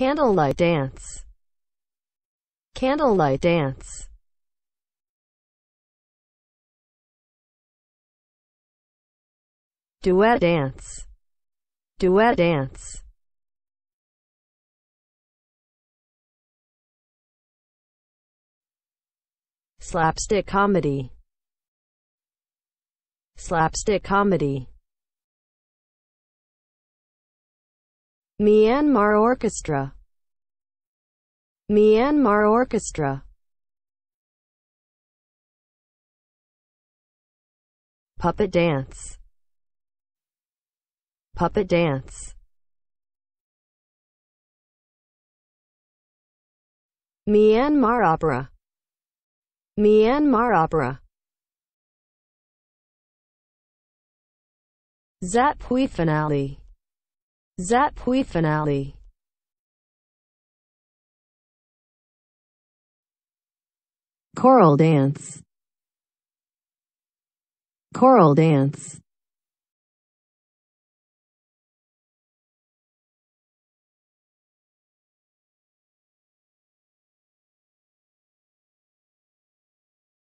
Candlelight dance. Candlelight dance. Duet dance. Duet dance. Slapstick comedy. Slapstick comedy. Myanmar Orchestra Myanmar Orchestra Puppet Dance Puppet Dance Myanmar Opera Myanmar Opera Zap Finale Zapui finale Choral dance Choral dance